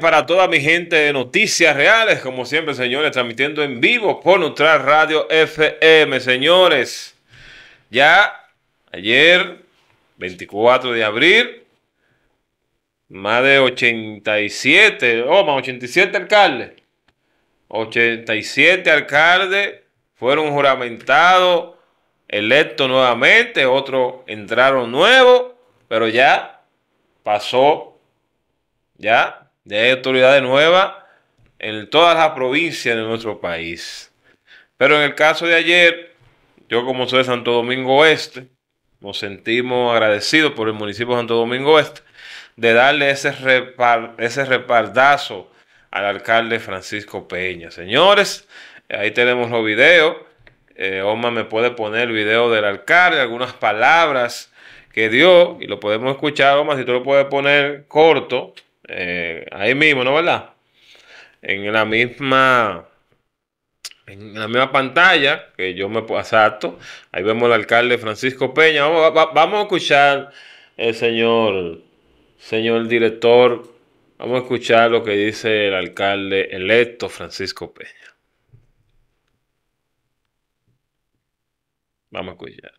para toda mi gente de Noticias Reales, como siempre, señores, transmitiendo en vivo por nuestra Radio FM, señores. Ya ayer, 24 de abril, más de 87, oh, más 87 alcaldes, 87 alcaldes fueron juramentados, electo nuevamente, otros entraron nuevos, pero ya pasó ya de hay autoridades nuevas en todas las provincias de nuestro país. Pero en el caso de ayer, yo como soy de Santo Domingo Oeste, nos sentimos agradecidos por el municipio de Santo Domingo Oeste de darle ese, repar, ese al alcalde Francisco Peña. Señores, ahí tenemos los videos. Eh, Oma me puede poner el video del alcalde, algunas palabras que dio y lo podemos escuchar. Oma, si tú lo puedes poner corto. Eh, ahí mismo, ¿no verdad? En la misma en la misma pantalla que yo me asato ahí vemos al alcalde Francisco Peña. Vamos, vamos a escuchar el eh, señor señor director, vamos a escuchar lo que dice el alcalde electo Francisco Peña. Vamos a escuchar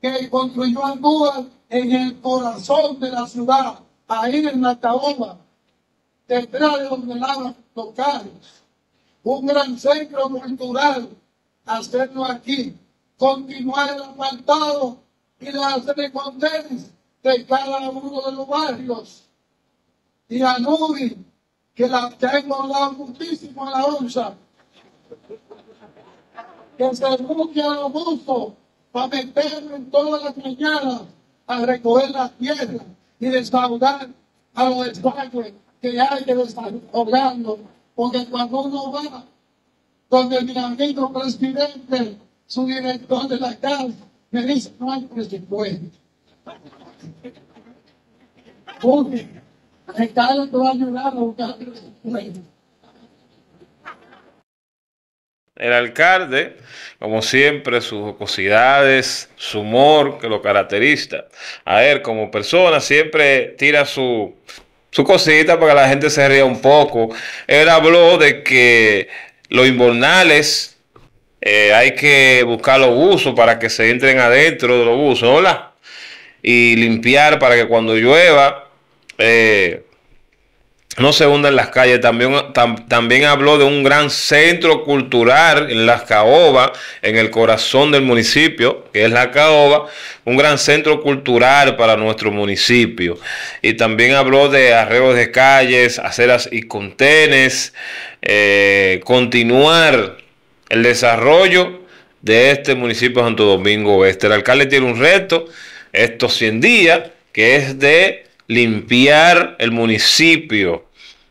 que construyó Andújar en el corazón de la ciudad, ahí en la caoba, detrás de los Un gran centro cultural, hacerlo aquí, continuar el apartado y las recondenes de cada uno de los barrios. Y a Nuri, que la tengo la muchísimo a la onza, que se busque a los gustos para meterlo en todas las mañanas a recoger la tierra y desahogar a los desagües que hay que cobrando. Porque cuando uno va donde mi amigo presidente, su director de la casa, me dice, no hay presupuesto. Porque Ricardo te va a a buscar presupuesto. El alcalde, como siempre, sus jocosidades, su humor que lo caracteriza. A él como persona siempre tira su, cosita para que la gente se ría un poco. Él habló de que los invernales eh, hay que buscar los buzos para que se entren adentro de los buzos, ¿hola? Y limpiar para que cuando llueva... Eh, no se hunda en las calles. También, también habló de un gran centro cultural en las caoba, en el corazón del municipio, que es la caoba, un gran centro cultural para nuestro municipio. Y también habló de arreglos de calles, aceras y contenes, eh, continuar el desarrollo de este municipio de Santo Domingo Oeste. El alcalde tiene un reto estos 100 días, que es de limpiar el municipio,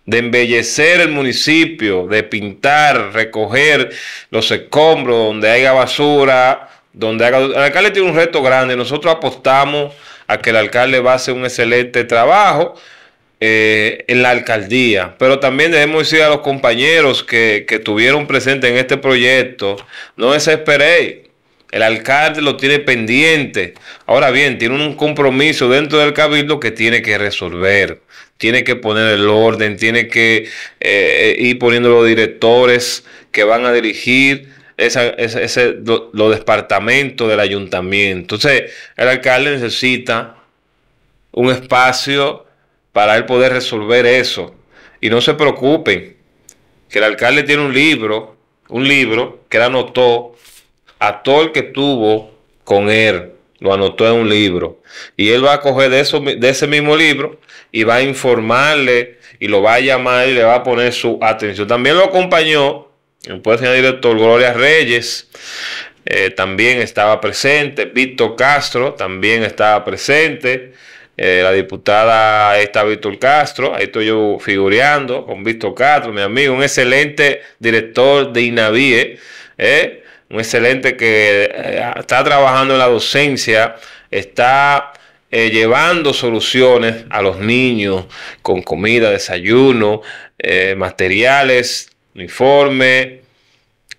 de embellecer el municipio, de pintar, recoger los escombros donde haya basura, donde haga... El alcalde tiene un reto grande, nosotros apostamos a que el alcalde va a hacer un excelente trabajo eh, en la alcaldía, pero también debemos decir a los compañeros que, que estuvieron presentes en este proyecto, no desesperéis, el alcalde lo tiene pendiente. Ahora bien, tiene un compromiso dentro del cabildo que tiene que resolver. Tiene que poner el orden, tiene que eh, ir poniendo los directores que van a dirigir los departamentos del ayuntamiento. Entonces, el alcalde necesita un espacio para él poder resolver eso. Y no se preocupen, que el alcalde tiene un libro, un libro que él anotó a todo el que tuvo con él, lo anotó en un libro. Y él va a coger de, eso, de ese mismo libro y va a informarle y lo va a llamar y le va a poner su atención. También lo acompañó, El ser señor director Gloria Reyes, eh, también estaba presente, Víctor Castro también estaba presente. Eh, la diputada está Víctor Castro, ahí estoy yo figureando con Víctor Castro, mi amigo, un excelente director de INAVIE, eh, un excelente que eh, está trabajando en la docencia, está eh, llevando soluciones a los niños con comida, desayuno, eh, materiales, uniforme.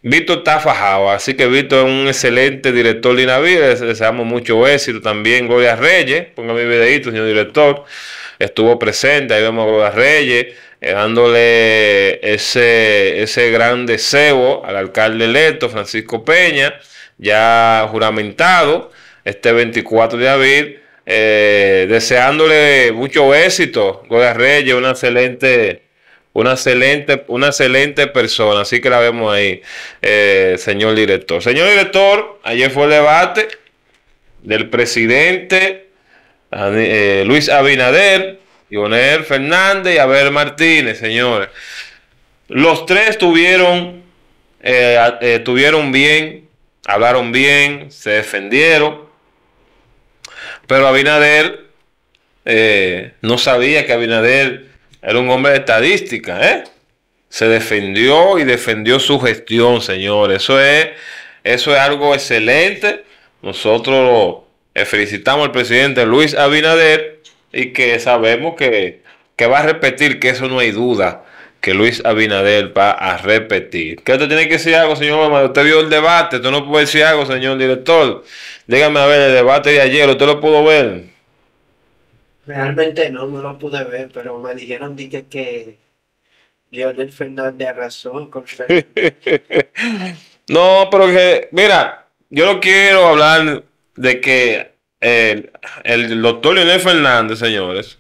Víctor está fajado, así que Víctor es un excelente director de le deseamos mucho éxito también. Gloria Reyes, ponga mi videito, señor director, estuvo presente, ahí vemos a Gloria Reyes eh, dándole ese, ese gran deseo al alcalde electo Francisco Peña, ya juramentado este 24 de abril, eh, deseándole mucho éxito. Goya Reyes, una excelente una excelente, una excelente persona, así que la vemos ahí, eh, señor director. Señor director, ayer fue el debate del presidente Luis Abinader Lionel Fernández y Abel Martínez, señores. Los tres tuvieron, eh, eh, bien, hablaron bien, se defendieron. Pero Abinader eh, no sabía que Abinader era un hombre de estadística, Se defendió y defendió su gestión, señores... Eso es, eso es algo excelente. Nosotros felicitamos al presidente Luis Abinader y que sabemos que, va a repetir, que eso no hay duda, que Luis Abinader va a repetir. ¿Qué usted tiene que decir algo, señor mamá? Usted vio el debate, tú no puede decir algo, señor director. Dígame a ver, el debate de ayer, ¿usted lo pudo ver? Realmente no, no lo pude ver, pero me dijeron dije que Leonel Fernández razón con No, pero que, mira, yo no quiero hablar de que el, doctor Leonel Fernández, señores,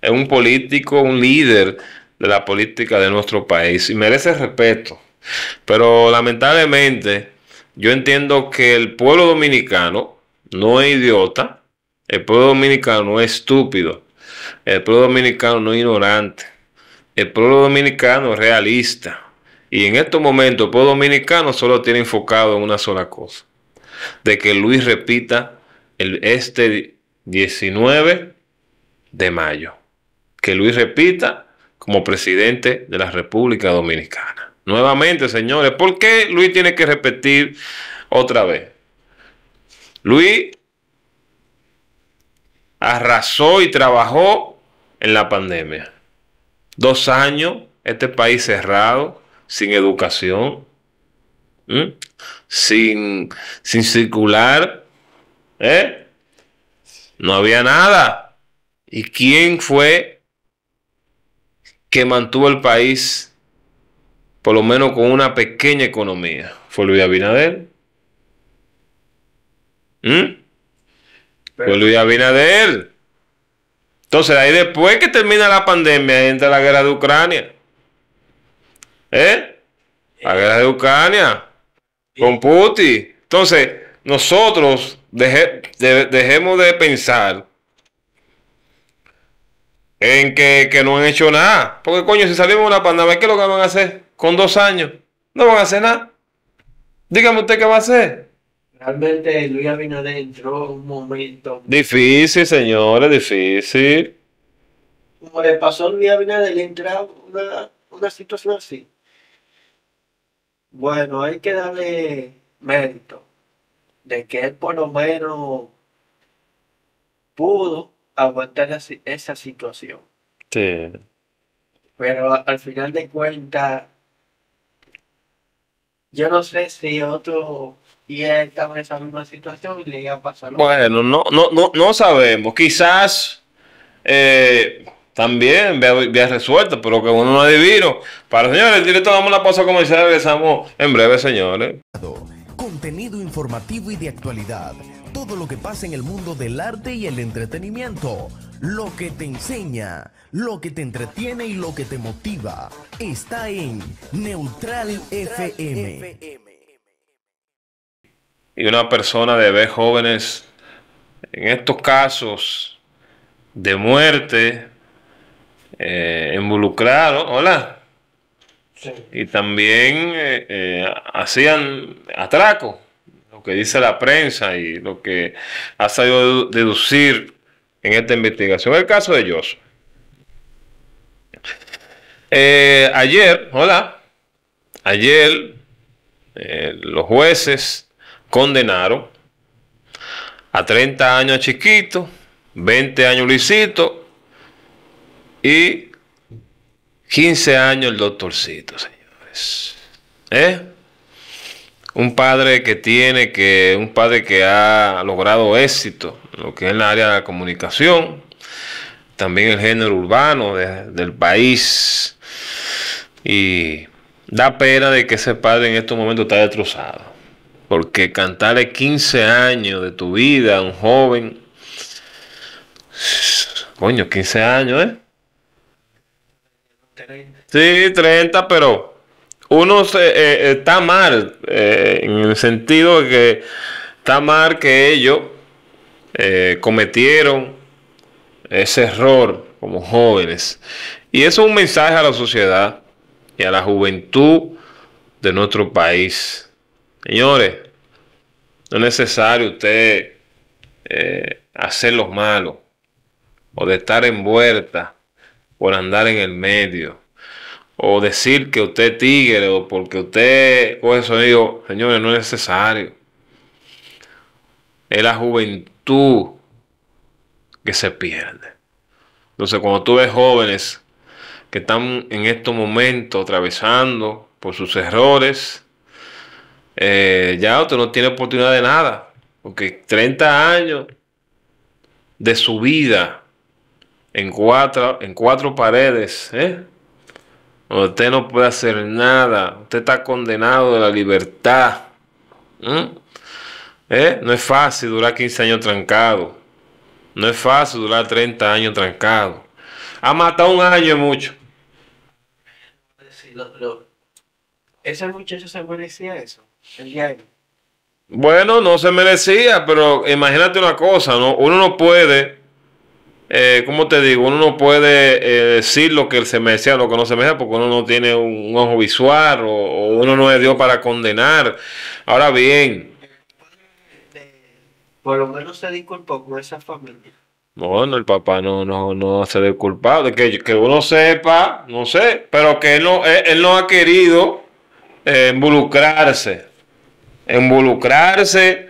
es un político, un líder de la política de nuestro país y merece respeto. Pero lamentablemente, yo entiendo que el pueblo dominicano no es idiota, el pueblo dominicano no es estúpido, el pueblo dominicano no es ignorante, el pueblo dominicano es realista. Y en estos momentos el pueblo dominicano solo tiene enfocado en una sola cosa, de que Luis repita este 19 de mayo. Que Luis repita como presidente de la República Dominicana. Nuevamente, señores, ¿por qué Luis tiene que repetir otra vez? Luis arrasó y trabajó en la pandemia. Dos años, este país cerrado, sin educación, sin, sin circular ¿Eh? No había nada. ¿Y quién fue que mantuvo el país, por lo menos con una pequeña economía? ¿Fue Luis Abinader? ¿Mm? Fue Luis Abinader. Entonces, ahí después que termina la pandemia, entra la guerra de Ucrania. ¿Eh? La guerra de Ucrania. Con Putin. Entonces, nosotros dejemos de pensar en que, no han hecho nada. Porque coño, si salimos de una pandemia, ¿qué es lo que van a hacer con dos años? No van a hacer nada. Dígame usted qué va a hacer. Realmente Luis Abinader entró un momento. Difícil, señores, difícil. Como le pasó a Luis Abinader, le entra una, una situación así. Bueno, hay que darle mérito de que él por lo menos pudo aguantar esa situación. Sí. Pero al final de cuentas, yo no sé si otro y él estaba en esa misma situación y le iba a pasar. Bueno, no, no, no, no sabemos. Quizás eh, también vea, resuelto, pero que uno no adivino. Para señores, directo damos la pausa comercial regresamos en breve, señores informativo y de actualidad, todo lo que pasa en el mundo del arte y el entretenimiento, lo que te enseña, lo que te entretiene y lo que te motiva, está en Neutral, FM. Y una persona de debe jóvenes, en estos casos de muerte, eh, involucrado hola. Y también eh, eh, hacían atraco, lo que dice la prensa y lo que ha salido deducir en esta investigación. El caso de ellos eh, ayer, hola, ayer los jueces condenaron a 30 años Chiquito, 20 años Luisito y 15 años el doctorcito, señores. ¿Eh? Un padre que tiene que, un padre que ha logrado éxito, lo que es el área de la comunicación, también el género urbano del país. Y da pena de que ese padre en estos momentos está destrozado. Porque cantarle 15 años de tu vida a un joven, coño, 15 años, ¿eh? Sí, 30, pero uno eh, eh, está mal eh, en el sentido de que está mal que ellos cometieron ese error como jóvenes. Y eso es un mensaje a la sociedad y a la juventud de nuestro país. Señores, no es necesario usted hacer los malos o de estar envuelta por andar en el medio o decir que usted es tigre o porque usted O eso digo, señores, no es necesario. Es la juventud que se pierde. Entonces, cuando tú ves jóvenes que están en estos momentos atravesando por sus errores, eh, ya usted no tiene oportunidad de nada, porque 30 años de su vida en cuatro, en cuatro paredes, ¿eh? Usted no puede hacer nada. Usted está condenado de la libertad. ¿Mm? ¿Eh? No es fácil durar 15 años trancado. No es fácil durar 30 años trancado. Ha matado un año mucho. Ese muchacho se merecía eso. El diario. Bueno, no se merecía, pero imagínate una cosa, ¿no? Uno no puede como eh, ¿cómo te digo? Uno no puede eh, decir lo que se me a lo que no se merece porque uno no tiene un, ojo visual o, uno no es Dios para condenar. Ahora bien. Por lo menos se disculpó con esa familia. Bueno, el papá no, no, no se Que, que uno sepa, no sé, pero que él no, no ha querido eh, involucrarse. Involucrarse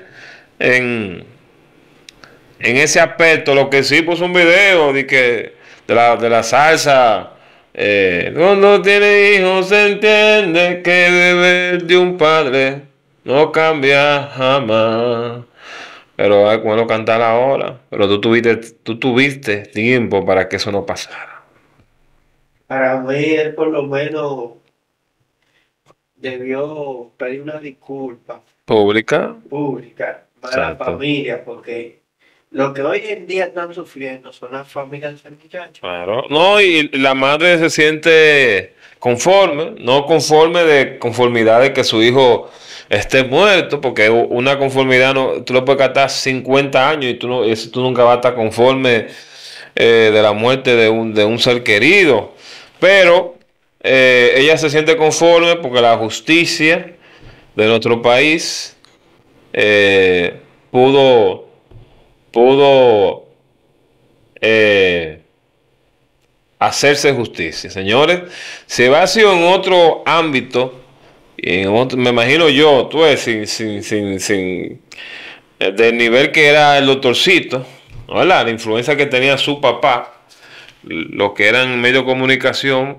en en ese aspecto, lo que sí puso un video de que de la, salsa. cuando eh, tiene hijos se entiende que deber de un padre no cambia jamás. Pero bueno cantar ahora. Pero tú tuviste, tú tuviste tiempo para que eso no pasara. Para mí, él por lo menos, debió pedir una disculpa. ¿Pública? Pública. Para la familia, porque lo que hoy en día están sufriendo son las familias de ese Claro. No, y la madre se siente conforme, no conforme de conformidad de que su hijo esté muerto, porque una conformidad, no, tú lo puedes gastar 50 años y tú, tú nunca vas a estar conforme eh, de la muerte de un, ser querido. Pero eh, ella se siente conforme porque la justicia de nuestro país eh, pudo pudo eh, hacerse justicia. Señores, se sido en otro ámbito, me imagino yo, tú sin, sin, sin, sin, eh, del nivel que era el doctorcito, la influencia que tenía su papá, lo que eran medios de comunicación,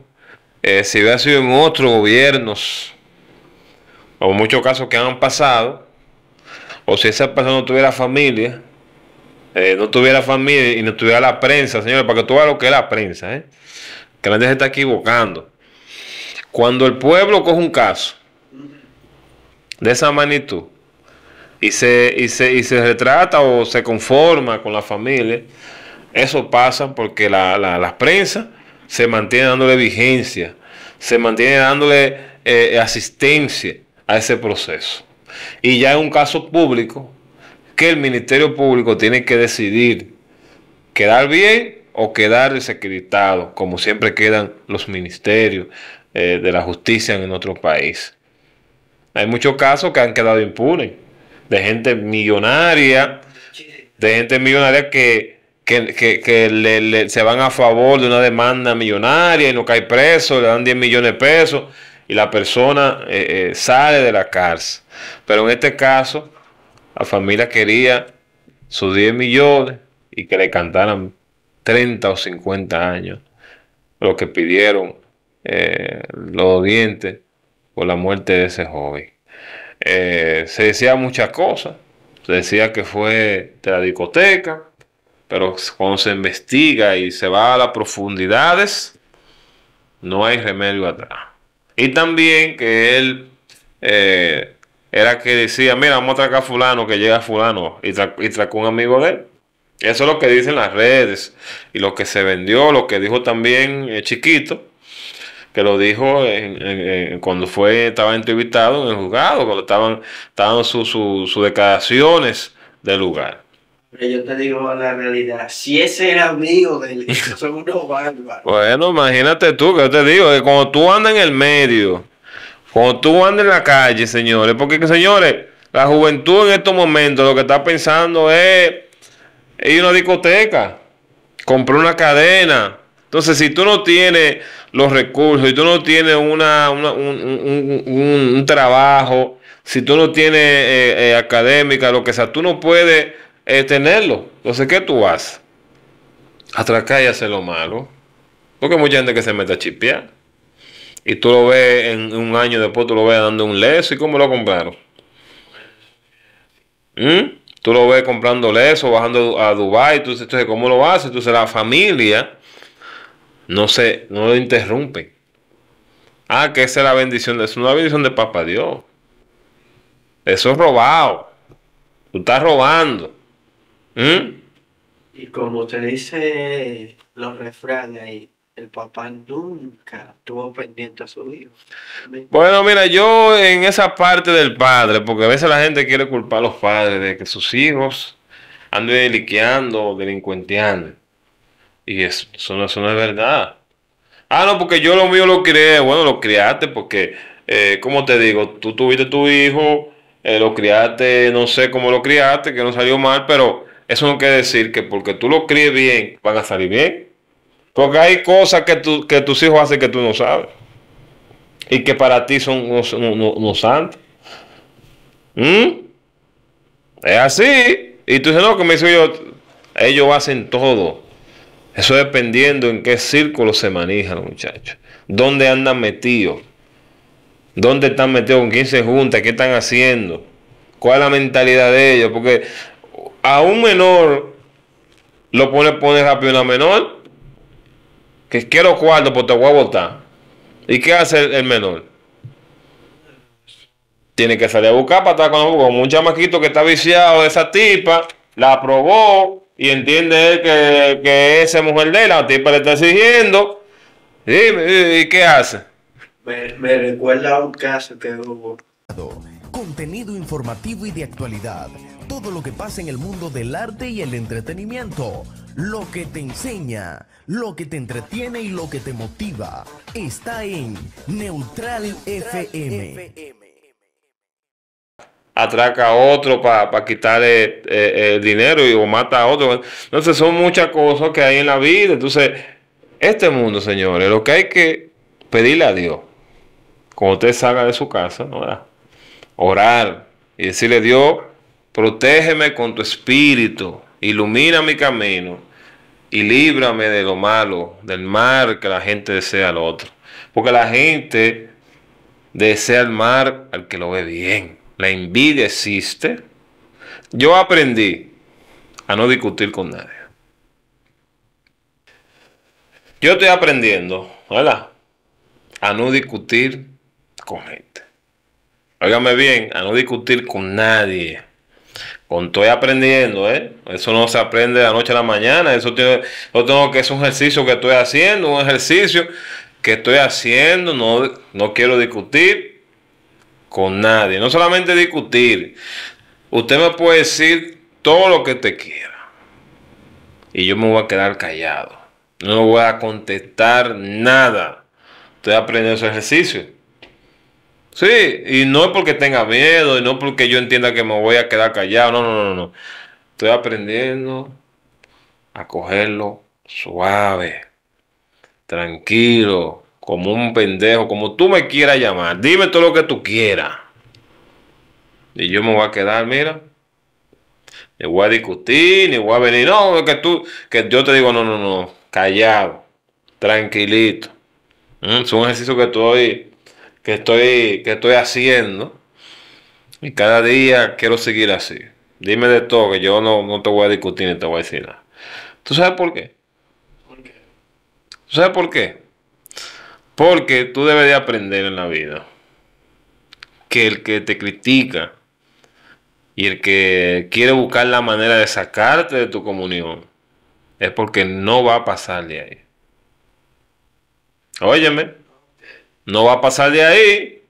si hubiera sido en otros gobiernos, o muchos casos que han pasado, o si esa persona no tuviera familia, eh, no tuviera familia y no tuviera la prensa, señores, para que tú veas lo que es la prensa, ¿eh? que la se está equivocando. Cuando el pueblo coge un caso de esa magnitud y se, y se retrata o se conforma con la familia, eso pasa porque la, la, prensa se mantiene dándole vigencia, se mantiene dándole eh, asistencia a ese proceso. Y ya es un caso público, el Ministerio Público tiene que decidir quedar bien o quedar desacreditado, como siempre quedan los ministerios eh, de la justicia en otro país. Hay muchos casos que han quedado impunes, de gente millonaria, de gente millonaria que, que, se van a favor de una demanda millonaria y no cae preso, le dan 10 millones de pesos y la persona eh, eh, sale de la cárcel. Pero en este caso la familia quería sus 10 millones y que le cantaran 30 o 50 años. Lo que pidieron eh, los dientes por la muerte de ese joven. Eh, se decía muchas cosas. Se decía que fue de la discoteca, pero cuando se investiga y se va a las profundidades, no hay remedio atrás. Y también que él eh, era que decía, mira, vamos a tracar a fulano, que llega fulano, y, tracó un amigo de él. Eso es lo que dicen las redes, y lo que se vendió, lo que dijo también el Chiquito, que lo dijo cuando fue, estaba entrevistado en el juzgado, cuando estaban, estaban sus declaraciones del lugar. yo te digo la realidad, si ese era amigo de él, son unos bárbaros. Bueno, imagínate tú, que yo te digo, que cuando tú andas en el medio, cuando tú andas en la calle, señores, porque señores, la juventud en estos momentos lo que está pensando es ir a una discoteca, comprar una cadena. Entonces, si tú no tienes los recursos, si tú no tienes una, un, trabajo, si tú no tienes eh, eh, académica, lo que sea, tú no puedes eh, tenerlo. Entonces, ¿qué tú haces? Atracar y hacer lo malo. Porque hay mucha gente que se mete a chipear. Y tú lo ves en un año después, tú lo ves dando un leso. ¿Y cómo lo compraron? ¿Mm? Tú lo ves comprando leso, bajando a Dubái. Tú, entonces, ¿cómo lo haces? Entonces, la familia no, se, no lo interrumpe. Ah, que esa es la bendición de eso. es la bendición de Papá Dios. Eso es robado. Tú estás robando. ¿Mm? Y como te dice los refranes ahí, el papá nunca tuvo pendiente a su hijo. Bueno, mira, yo en esa parte del padre, porque a veces la gente quiere culpar a los padres de que sus hijos anden deliqueando delincuenteando. Y eso, no, es verdad. Ah, no, porque yo lo mío lo crié. Bueno, lo criaste porque, eh, como te digo, tú tuviste tu hijo, eh, lo criaste, no sé cómo lo criaste, que no salió mal, pero eso no quiere decir que porque tú lo críes bien, van a salir bien. Porque hay cosas que, tus hijos hacen que tú no sabes. Y que para ti son unos, unos, santos. ¿Mm? Es así. Y tú dices, no, que me dice yo, ellos hacen todo. Eso dependiendo en qué círculo se manejan los muchachos. ¿Dónde andan metidos? ¿Dónde están metidos? ¿Con quién se junta ¿Qué están haciendo? ¿Cuál es la mentalidad de ellos? Porque a un menor lo pone, pone rápido una menor que quiero cuarto porque te voy a votar. ¿Y qué hace el, menor? Tiene que salir a buscar para estar con, un chamaquito que está viciado de esa tipa, la aprobó y entiende que, que esa mujer de la tipa le está exigiendo. ¿Y, y, qué hace? Me, recuerda un caso que hubo. Contenido informativo y de actualidad todo lo que pasa en el mundo del arte y el entretenimiento. Lo que te enseña, lo que te entretiene y lo que te motiva está en Neutral, FM. Atraca a otro para quitarle eh, eh, el dinero y, o mata a otro. Entonces son muchas cosas que hay en la vida. Entonces, este mundo, señores, lo que hay que pedirle a Dios, Como usted salga de su casa, ¿no? orar y decirle Dios, Protégeme con tu espíritu, ilumina mi camino y líbrame de lo malo, del mal que la gente desea al otro. Porque la gente desea el mal al que lo ve bien. La envidia existe. Yo aprendí a no discutir con nadie. Yo estoy aprendiendo, ¿verdad? A no discutir con gente. Óigame bien, a no discutir con nadie. Estoy aprendiendo, ¿eh? Eso no se aprende de la noche a la mañana. Eso tiene, tengo que es un ejercicio que estoy haciendo, un ejercicio que estoy haciendo. No, no quiero discutir con nadie. No solamente discutir. Usted me puede decir todo lo que te quiera. Y yo me voy a quedar callado. No voy a contestar nada. Estoy aprendiendo ese ejercicio. Sí, y no es porque tenga miedo, y no porque yo entienda que me voy a quedar callado, no, no, no, no. Estoy aprendiendo a cogerlo suave, tranquilo, como un pendejo, como tú me quieras llamar. Dime todo lo que tú quieras. Y yo me voy a quedar, mira, ni voy a discutir, ni voy a venir. No, es que tú, que yo te digo, no, no, no, callado, tranquilito. es mm, un ejercicio que estoy que estoy, que estoy haciendo. Y cada día quiero seguir así. Dime de todo, que yo no, no te voy a discutir ni te voy a decir nada. ¿Tú sabes por qué? ¿Por qué? ¿Tú sabes por qué? Porque tú debes de aprender en la vida que el que te critica y el que quiere buscar la manera de sacarte de tu comunión es porque no va a pasar de ahí. Óyeme. No va a pasar de ahí.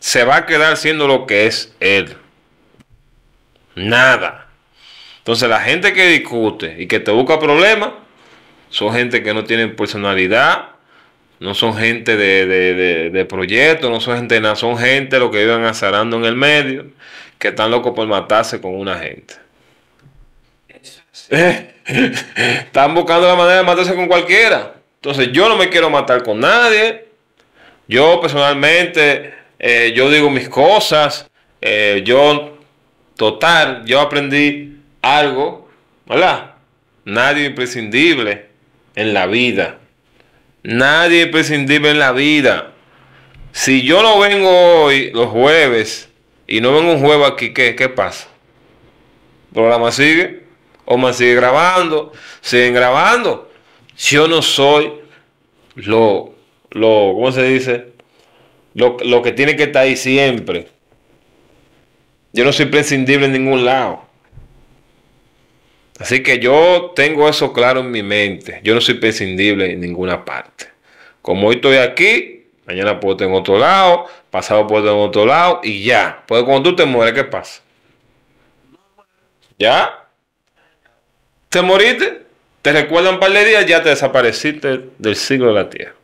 Se va a quedar siendo lo que es él. Nada. Entonces la gente que discute y que te busca problemas son gente que no tienen personalidad, no son gente de, de, no son gente de nada, son gente lo que viven azarando en el medio, que están locos por matarse con una gente. Están buscando la manera de matarse con cualquiera. Entonces yo no me quiero matar con nadie. Yo personalmente, eh, yo digo mis cosas, eh, yo, total, yo aprendí algo, ¿verdad? Nadie imprescindible en la vida. Nadie imprescindible en la vida. Si yo no vengo hoy, los jueves, y no vengo un jueves aquí, ¿qué, pasa? ¿El programa sigue? ¿O más sigue grabando? ¿Siguen grabando? Yo no soy lo lo, ¿cómo se dice? Lo, que tiene que estar ahí siempre. Yo no soy prescindible en ningún lado. Así que yo tengo eso claro en mi mente. Yo no soy prescindible en ninguna parte. Como hoy estoy aquí, mañana puedo estar en otro lado, pasado puedo estar en otro lado y ya. Porque cuando tú te mueres, ¿qué pasa? ¿Ya? ¿Te moriste? ¿Te recuerdan un par de días? Ya te desapareciste del siglo de la Tierra.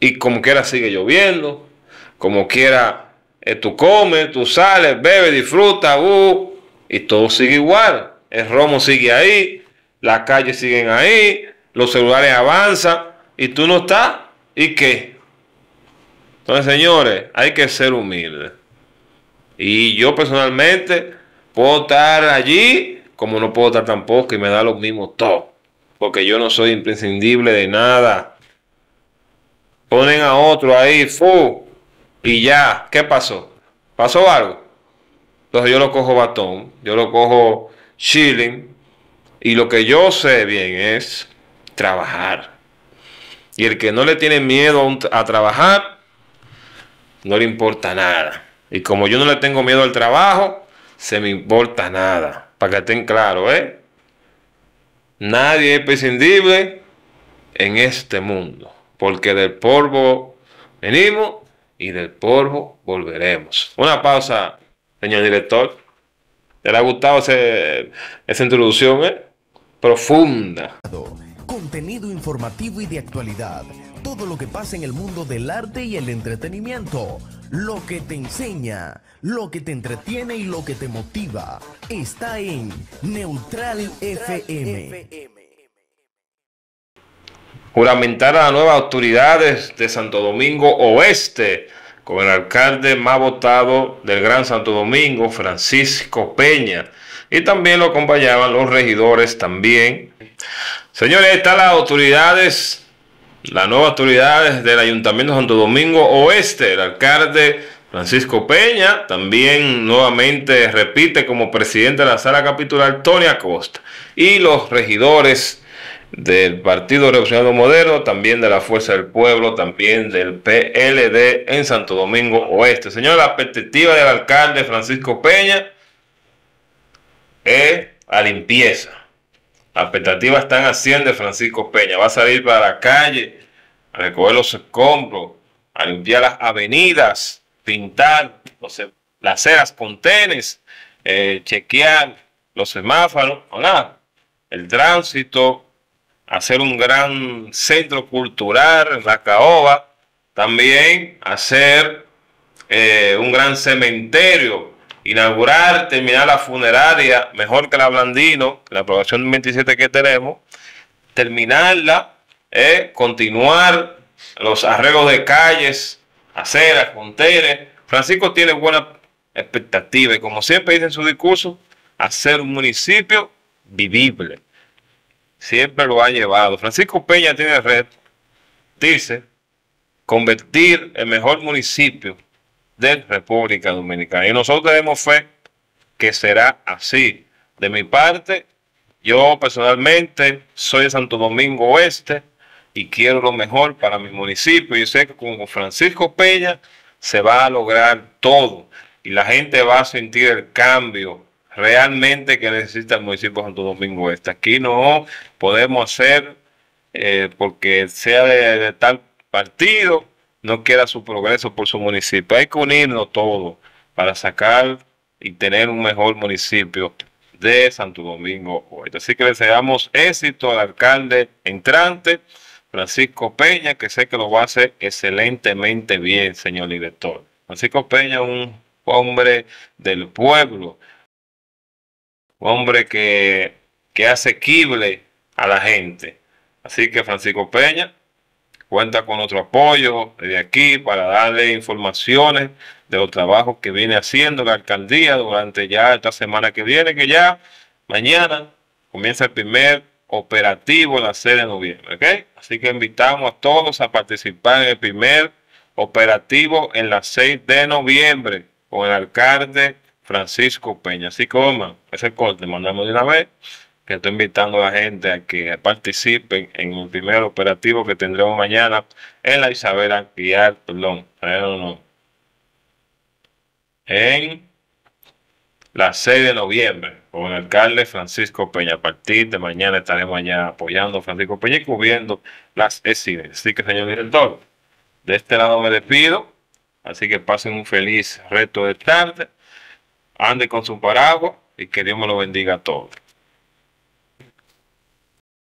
Y como quiera sigue lloviendo, como quiera eh, tú comes, tú sales, bebes, disfrutas, uh, y todo sigue igual. El romo sigue ahí, las calles siguen ahí, los celulares avanzan y tú no estás. ¿Y qué? Entonces, señores, hay que ser humildes. Y yo personalmente puedo estar allí como no puedo estar tampoco y me da lo mismo todo. Porque yo no soy imprescindible de nada ponen a otro ahí, fu, y ya, ¿qué pasó? ¿Pasó algo? Entonces yo lo cojo batón, yo lo cojo chilling, y lo que yo sé bien es trabajar. Y el que no le tiene miedo a, trabajar, no le importa nada. Y como yo no le tengo miedo al trabajo, se me importa nada. Para que estén claros, ¿eh? Nadie es prescindible en este mundo porque del polvo venimos y del polvo volveremos. Una pausa, señor director. ¿Te ha gustado esa introducción? Eh? Profunda. Contenido informativo y de actualidad. Todo lo que pasa en el mundo del arte y el entretenimiento. Lo que te enseña, lo que te entretiene y lo que te motiva está en Neutral, FM juramentar a las nuevas autoridades de Santo Domingo Oeste con el alcalde más votado del Gran Santo Domingo, Francisco Peña. Y también lo acompañaban los regidores también. Señores, están las autoridades, las nuevas autoridades del Ayuntamiento de Santo Domingo Oeste, el alcalde Francisco Peña, también nuevamente repite como presidente de la sala capitular Tony Acosta y los regidores del Partido Revolucionario Moderno, también de la Fuerza del Pueblo, también del PLD en Santo Domingo Oeste. Señor, la expectativa del alcalde Francisco Peña es la limpieza. expectativa expectativas están haciendo Francisco Peña. Va a salir para la calle a recoger los escombros, a limpiar las avenidas, pintar las aceras, con tenis, eh, chequear los semáforos, El tránsito, hacer un gran centro cultural en la caoba, también hacer eh, un gran cementerio, inaugurar, terminar la funeraria, mejor que la Blandino, la aprobación 27 que tenemos, terminarla, eh, continuar los arreglos de calles, aceras, contenes. Francisco tiene buena expectativa y como siempre dice en su discurso, hacer un municipio vivible siempre lo ha llevado. Francisco Peña tiene red, dice, convertir el mejor municipio de República Dominicana. Y nosotros tenemos fe que será así. De mi parte, yo personalmente soy de Santo Domingo Oeste y quiero lo mejor para mi municipio. y sé que con Francisco Peña se va a lograr todo y la gente va a sentir el cambio realmente que necesita el municipio de Santo Domingo Este. Aquí no podemos hacer eh, porque sea de, tal partido, no quiera su progreso por su municipio. Hay que unirnos todos para sacar y tener un mejor municipio de Santo Domingo Oeste. Así que le deseamos éxito al alcalde entrante, Francisco Peña, que sé que lo va a hacer excelentemente bien, señor director. Francisco Peña, es un hombre del pueblo, un hombre que, es asequible a la gente. Así que Francisco Peña cuenta con nuestro apoyo de aquí para darle informaciones de los trabajos que viene haciendo la alcaldía durante ya esta semana que viene, que ya mañana comienza el primer operativo en la 6 de noviembre. Así que invitamos a todos a participar en el primer operativo en la 6 de noviembre con el alcalde Francisco Peña. Así como ese corte mandamos de una vez, que estoy invitando a la gente a que participen en el primer operativo que tendremos mañana en la Isabela. Aguiar, perdón, en la 6 de noviembre con el alcalde Francisco Peña. A partir de mañana estaremos allá apoyando a Francisco Peña y cubriendo las SID. Así que, señor director, de este lado me despido. Así que pasen un feliz reto de tarde ande con su paraguas y que Dios me lo bendiga a todos.